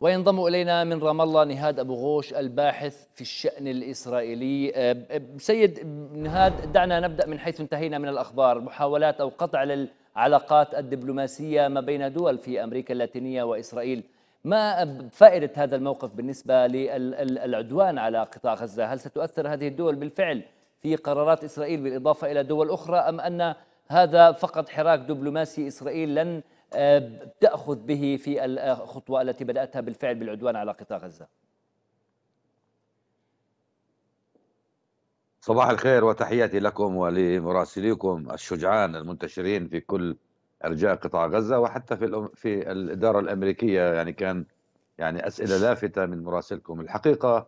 وينضم الينا من رام الله نهاد ابو غوش الباحث في الشان الاسرائيلي أه، سيد نهاد دعنا نبدا من حيث انتهينا من الاخبار محاولات او قطع للعلاقات الدبلوماسيه ما بين دول في امريكا اللاتينيه واسرائيل ما فائده هذا الموقف بالنسبه للعدوان على قطاع غزه هل ستؤثر هذه الدول بالفعل في قرارات اسرائيل بالاضافه الى دول اخرى ام ان هذا فقط حراك دبلوماسي اسرائيل لن تأخذ به في الخطوة التي بدأتها بالفعل بالعدوان على قطاع غزة صباح الخير وتحياتي لكم ولمراسليكم الشجعان المنتشرين في كل ارجاء قطاع غزه وحتى في في الاداره الامريكيه يعني كان يعني اسئله لافته من مراسلكم الحقيقه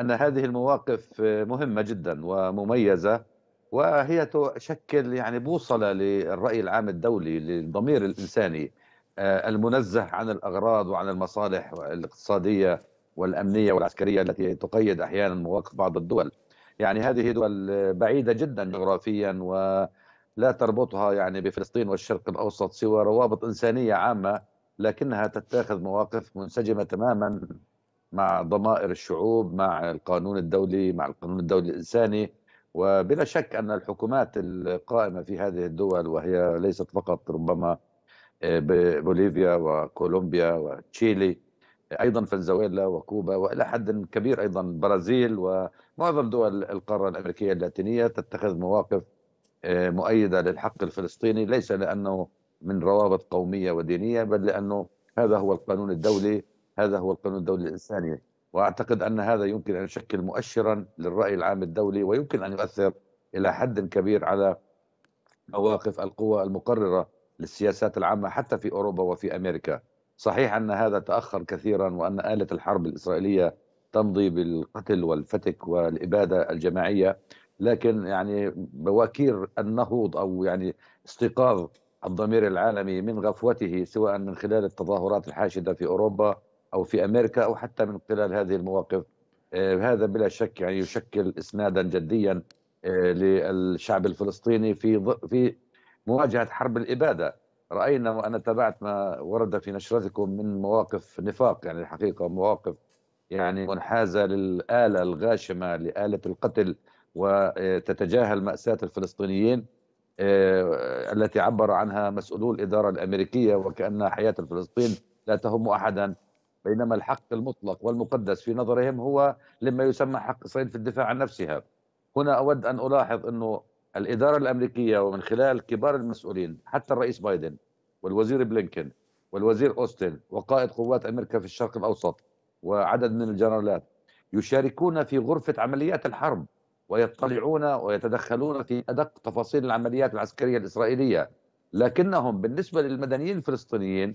ان هذه المواقف مهمه جدا ومميزه وهي تشكل يعني بوصلة للرأي العام الدولي للضمير الإنساني آه، المنزه عن الأغراض وعن المصالح الاقتصادية والأمنية والعسكرية التي تقيد أحيانا مواقف بعض الدول يعني هذه دول بعيدة جدا جغرافيا ولا تربطها يعني بفلسطين والشرق الأوسط سوى روابط إنسانية عامة لكنها تتخذ مواقف منسجمة تماما مع ضمائر الشعوب مع القانون الدولي مع القانون الدولي الإنساني وبلا شك أن الحكومات القائمة في هذه الدول وهي ليست فقط ربما آه، بوليفيا وكولومبيا وتشيلي ايضا فنزويلا وكوبا والى حد كبير ايضا برازيل ومعظم دول القاره الامريكيه اللاتينيه تتخذ مواقف آه، مؤيده للحق الفلسطيني ليس لانه من روابط قوميه ودينيه بل لانه هذا هو القانون الدولي هذا هو القانون الدولي الانساني واعتقد ان هذا يمكن ان يشكل مؤشرا للراي العام الدولي ويمكن ان يؤثر الى حد كبير على مواقف القوى المقرره للسياسات العامه حتى في اوروبا وفي امريكا. صحيح ان هذا تاخر كثيرا وان اله الحرب الاسرائيليه تمضي بالقتل والفتك والاباده الجماعيه لكن يعني بواكير النهوض او يعني استيقاظ الضمير العالمي من غفوته سواء من خلال التظاهرات الحاشده في اوروبا أو في أمريكا أو حتى من خلال هذه المواقف آه، هذا بلا شك يعني يشكل إسنادا جديا آه، للشعب الفلسطيني في في مواجهة حرب الإبادة رأينا وأنا تابعت ما ورد في نشرتكم من مواقف نفاق يعني الحقيقة مواقف يعني منحازة للآلة الغاشمة لآلة القتل وتتجاهل مأساة الفلسطينيين آه، التي عبر عنها مسؤولو الإدارة الأمريكية وكأن حياة الفلسطين لا تهم أحدا بينما الحق المطلق والمقدس في نظرهم هو لما يسمى حق إسرائيل في الدفاع عن نفسها هنا أود أن ألاحظ أنه الإدارة الأمريكية ومن خلال كبار المسؤولين حتى الرئيس بايدن والوزير بلينكن والوزير أوستن وقائد قوات أمريكا في الشرق الأوسط وعدد من الجنرالات يشاركون في غرفة عمليات الحرب ويطلعون ويتدخلون في أدق تفاصيل العمليات العسكرية الإسرائيلية لكنهم بالنسبة للمدنيين الفلسطينيين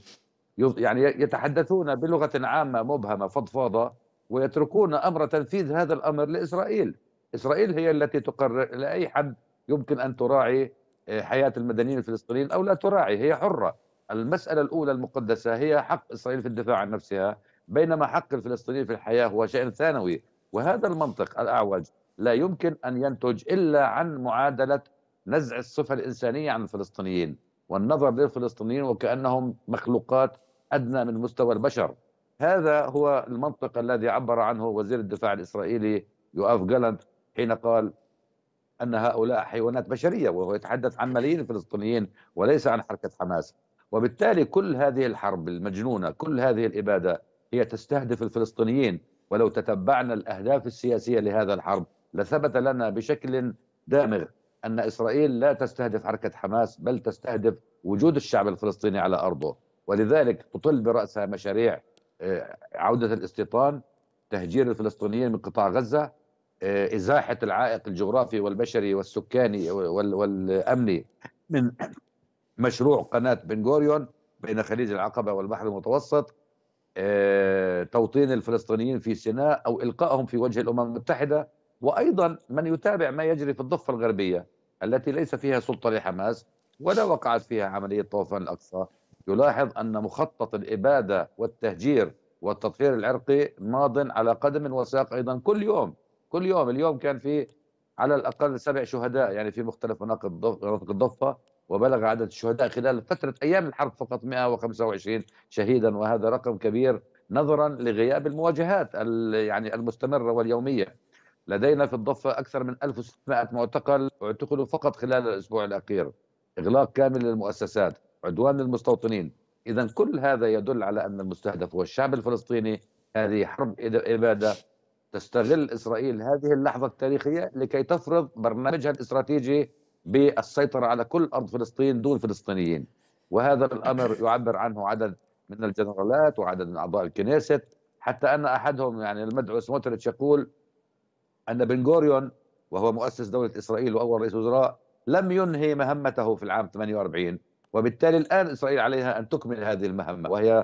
يعني يتحدثون بلغة عامة مبهمة فضفاضة ويتركون أمر تنفيذ هذا الأمر لإسرائيل إسرائيل هي التي تقرر إلى أي حد يمكن أن تراعي آه، حياة المدنيين الفلسطينيين أو لا تراعي هي حرة المسألة الأولى المقدسة هي حق إسرائيل في الدفاع عن نفسها بينما حق الفلسطينيين في الحياة هو شيء ثانوي وهذا المنطق الأعوج لا يمكن أن ينتج إلا عن معادلة نزع الصفة الإنسانية عن الفلسطينيين والنظر للفلسطينيين وكأنهم مخلوقات أدنى من مستوى البشر هذا هو المنطق الذي عبر عنه وزير الدفاع الإسرائيلي يؤاف جالنت حين قال أن هؤلاء حيوانات بشرية وهو يتحدث عن ملايين الفلسطينيين وليس عن حركة حماس وبالتالي كل هذه الحرب المجنونة كل هذه الإبادة هي تستهدف الفلسطينيين ولو تتبعنا الأهداف السياسية لهذا الحرب لثبت لنا بشكل دامغ أن إسرائيل لا تستهدف حركة حماس بل تستهدف وجود الشعب الفلسطيني على أرضه ولذلك تطل برأسها مشاريع آه، عودة الاستيطان تهجير الفلسطينيين من قطاع غزة آه، إزاحة العائق الجغرافي والبشري والسكاني والأمني من مشروع قناة بن غوريون بين خليج العقبة والبحر المتوسط آه، توطين الفلسطينيين في سيناء أو إلقائهم في وجه الأمم المتحدة وأيضا من يتابع ما يجري في الضفة الغربية التي ليس فيها سلطة لحماس ولا وقعت فيها عملية طوفان الأقصى يلاحظ أن مخطط الإبادة والتهجير والتطهير العرقي ماض على قدم وساق أيضا كل يوم كل يوم اليوم كان في على الأقل سبع شهداء يعني في مختلف مناطق الضفة وبلغ عدد الشهداء خلال فترة أيام الحرب فقط 125 شهيدا وهذا رقم كبير نظرا لغياب المواجهات يعني المستمرة واليومية لدينا في الضفة أكثر من 1600 معتقل اعتقلوا فقط خلال الأسبوع الأخير إغلاق كامل للمؤسسات عدوان المستوطنين إذا كل هذا يدل على أن المستهدف هو الشعب الفلسطيني هذه حرب إبادة تستغل إسرائيل هذه اللحظة التاريخية لكي تفرض برنامجها الاستراتيجي بالسيطرة على كل أرض فلسطين دون فلسطينيين وهذا الأمر يعبر عنه عدد من الجنرالات وعدد من أعضاء الكنيست حتى أن أحدهم يعني المدعو سموتريتش يقول أن بن غوريون وهو مؤسس دولة إسرائيل وأول رئيس وزراء لم ينهي مهمته في العام 48 وبالتالي الان اسرائيل عليها ان تكمل هذه المهمه وهي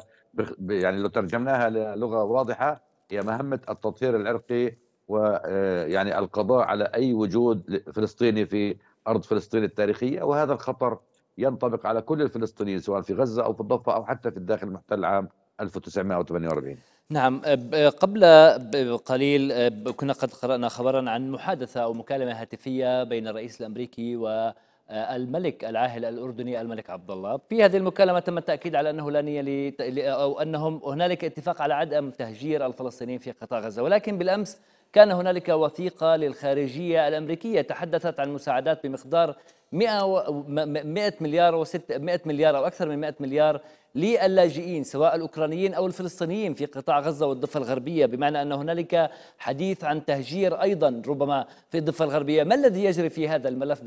يعني لو ترجمناها للغه واضحه هي مهمه التطهير العرقي ويعني آه، القضاء على اي وجود فلسطيني في ارض فلسطين التاريخيه وهذا الخطر ينطبق على كل الفلسطينيين سواء في غزه او في الضفه او حتى في الداخل المحتل عام 1948 نعم آه، آه، قبل قليل كنا قد قرأنا خبرا عن محادثة أو مكالمة هاتفية بين الرئيس الأمريكي و آه، الملك العاهل الاردني الملك عبد الله في هذه المكالمه تم التاكيد على انه لا نيه او انهم هنالك اتفاق على عدم تهجير الفلسطينيين في قطاع غزه ولكن بالامس كان هنالك وثيقة للخارجية الأمريكية تحدثت عن مساعدات بمقدار 100 100 مليار و 100 مليار او اكثر من 100 مليار للاجئين سواء الاوكرانيين او الفلسطينيين في قطاع غزه والضفه الغربيه بمعنى ان هنالك حديث عن تهجير ايضا ربما في الضفه الغربيه، ما الذي يجري في هذا الملف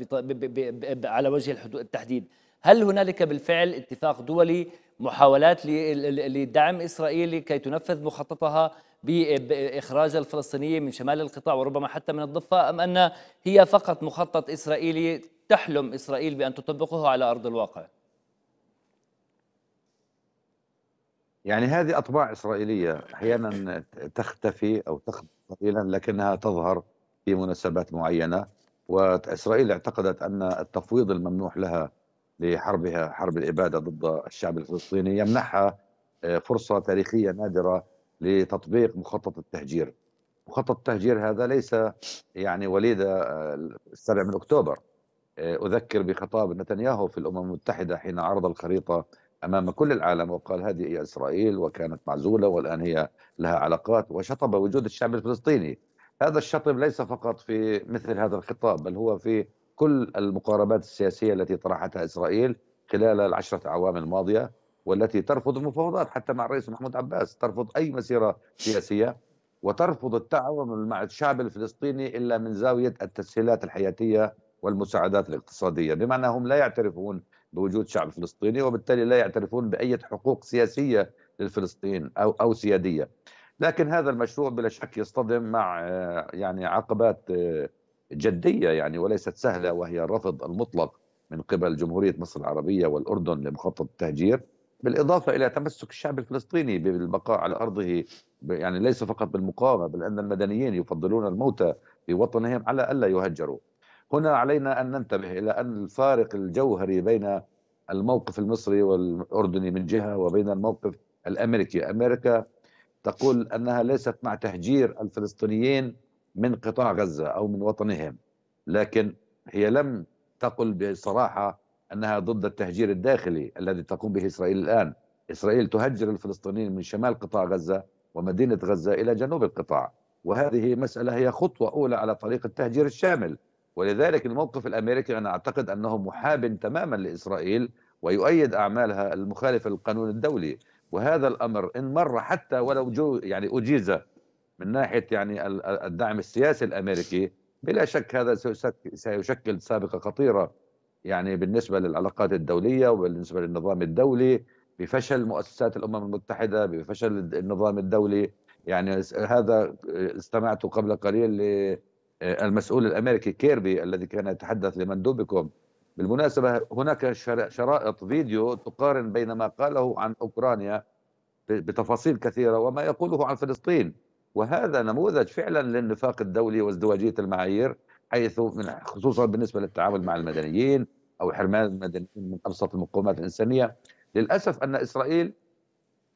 على وجه التحديد؟ هل هنالك بالفعل اتفاق دولي محاولات لدعم اسرائيل كي تنفذ مخططها باخراج الفلسطينيين من شمال القطاع وربما حتى من الضفه ام ان هي فقط مخطط اسرائيلي تحلم اسرائيل بان تطبقه على ارض الواقع؟ يعني هذه اطباع اسرائيليه احيانا تختفي او تخفى قليلا لكنها تظهر في مناسبات معينه واسرائيل اعتقدت ان التفويض الممنوح لها لحربها حرب الإبادة ضد الشعب الفلسطيني يمنحها آه، فرصة تاريخية نادرة لتطبيق مخطط التهجير مخطط التهجير هذا ليس يعني وليدة آه، السابع من أكتوبر آه، أذكر بخطاب نتنياهو في الأمم المتحدة حين عرض الخريطة أمام كل العالم وقال هذه هي إسرائيل وكانت معزولة والآن هي لها علاقات وشطب وجود الشعب الفلسطيني هذا الشطب ليس فقط في مثل هذا الخطاب بل هو في كل المقاربات السياسية التي طرحتها إسرائيل خلال العشرة أعوام الماضية والتي ترفض المفاوضات حتى مع الرئيس محمود عباس ترفض أي مسيرة سياسية وترفض التعاون مع الشعب الفلسطيني إلا من زاوية التسهيلات الحياتية والمساعدات الاقتصادية بمعنى هم لا يعترفون بوجود شعب فلسطيني وبالتالي لا يعترفون بأي حقوق سياسية للفلسطين أو, أو سيادية لكن هذا المشروع بلا شك يصطدم مع آه، يعني عقبات آه، جديه يعني وليست سهله وهي الرفض المطلق من قبل جمهوريه مصر العربيه والاردن لمخطط التهجير بالاضافه الى تمسك الشعب الفلسطيني بالبقاء على ارضه يعني ليس فقط بالمقاومه بل ان المدنيين يفضلون الموت في وطنهم على الا يهجروا. هنا علينا ان ننتبه الى ان الفارق الجوهري بين الموقف المصري والاردني من جهه وبين الموقف الامريكي، امريكا تقول انها ليست مع تهجير الفلسطينيين من قطاع غزة أو من وطنهم لكن هي لم تقل بصراحة أنها ضد التهجير الداخلي الذي تقوم به إسرائيل الآن إسرائيل تهجر الفلسطينيين من شمال قطاع غزة ومدينة غزة إلى جنوب القطاع وهذه مسألة هي خطوة أولى على طريق التهجير الشامل ولذلك الموقف الأمريكي أنا أعتقد أنه محاب تماما لإسرائيل ويؤيد أعمالها المخالفة للقانون الدولي وهذا الأمر إن مر حتى ولو جو يعني أجيز من ناحيه يعني الدعم السياسي الامريكي بلا شك هذا سيشكل سابقه خطيره يعني بالنسبه للعلاقات الدوليه وبالنسبه للنظام الدولي بفشل مؤسسات الامم المتحده بفشل النظام الدولي يعني هذا آه، استمعت قبل قليل للمسؤول آه، الامريكي كيربي الذي كان يتحدث لمندوبكم بالمناسبه هناك شرائط فيديو تقارن بين ما قاله عن اوكرانيا بتفاصيل كثيره وما يقوله عن فلسطين وهذا نموذج فعلا للنفاق الدولي وازدواجيه المعايير حيث من خصوصا بالنسبه للتعامل مع المدنيين او حرمان المدنيين من ابسط المقومات الانسانيه للاسف ان اسرائيل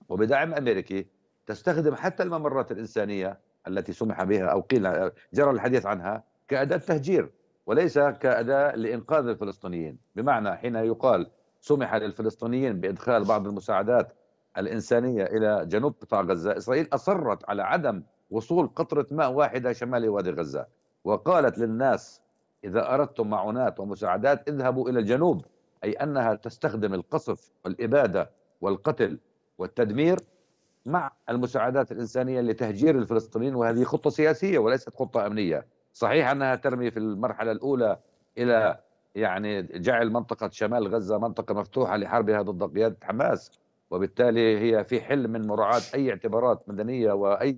وبدعم امريكي تستخدم حتى الممرات الانسانيه التي سمح بها او قيل جرى الحديث عنها كاداه تهجير وليس كاداه لانقاذ الفلسطينيين بمعنى حين يقال سمح للفلسطينيين بادخال بعض المساعدات الإنسانية إلى جنوب قطاع غزة إسرائيل أصرت على عدم وصول قطرة ماء واحدة شمال وادي غزة وقالت للناس إذا أردتم معونات ومساعدات اذهبوا إلى الجنوب أي أنها تستخدم القصف والإبادة والقتل والتدمير مع المساعدات الإنسانية لتهجير الفلسطينيين وهذه خطة سياسية وليست خطة أمنية صحيح أنها ترمي في المرحلة الأولى إلى يعني جعل منطقة شمال غزة منطقة مفتوحة لحربها ضد قيادة حماس وبالتالي هي في حل من مراعاة أي اعتبارات مدنية وأي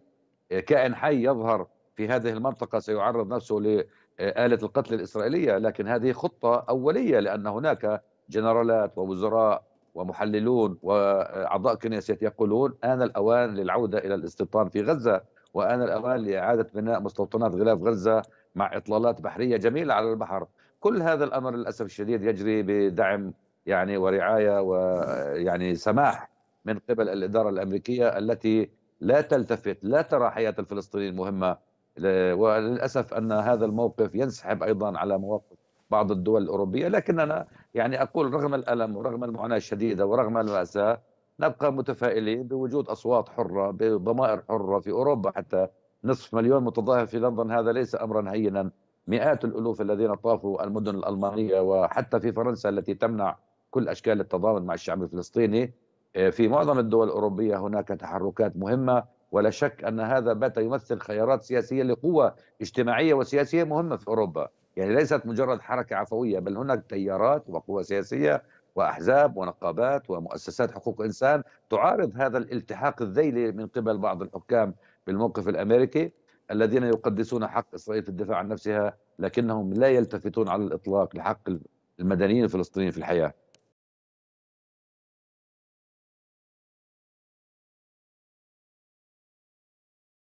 كائن حي يظهر في هذه المنطقة سيعرض نفسه لآلة القتل الإسرائيلية لكن هذه خطة أولية لأن هناك جنرالات ووزراء ومحللون وأعضاء كنيسة يقولون آن الأوان للعودة إلى الاستيطان في غزة وآن الأوان لإعادة بناء مستوطنات غلاف غزة مع إطلالات بحرية جميلة على البحر كل هذا الأمر للأسف الشديد يجري بدعم يعني ورعايه ويعني سماح من قبل الاداره الامريكيه التي لا تلتفت لا ترى حياه الفلسطينيين مهمه وللاسف ان هذا الموقف ينسحب ايضا على مواقف بعض الدول الاوروبيه لكننا يعني اقول رغم الالم ورغم المعاناه الشديده ورغم الماساه نبقى متفائلين بوجود اصوات حره بضمائر حره في اوروبا حتى نصف مليون متظاهر في لندن هذا ليس امرا هينا مئات الالوف الذين طافوا المدن الالمانيه وحتى في فرنسا التي تمنع كل أشكال التضامن مع الشعب الفلسطيني آه، في معظم الدول الأوروبية هناك تحركات مهمة ولا شك أن هذا بات يمثل خيارات سياسية لقوة اجتماعية وسياسية مهمة في أوروبا يعني ليست مجرد حركة عفوية بل هناك تيارات وقوى سياسية وأحزاب ونقابات ومؤسسات حقوق إنسان تعارض هذا الالتحاق الذيلي من قبل بعض الحكام بالموقف الأمريكي الذين يقدسون حق إسرائيل في الدفاع عن نفسها لكنهم لا يلتفتون على الإطلاق لحق المدنيين الفلسطينيين في الحياة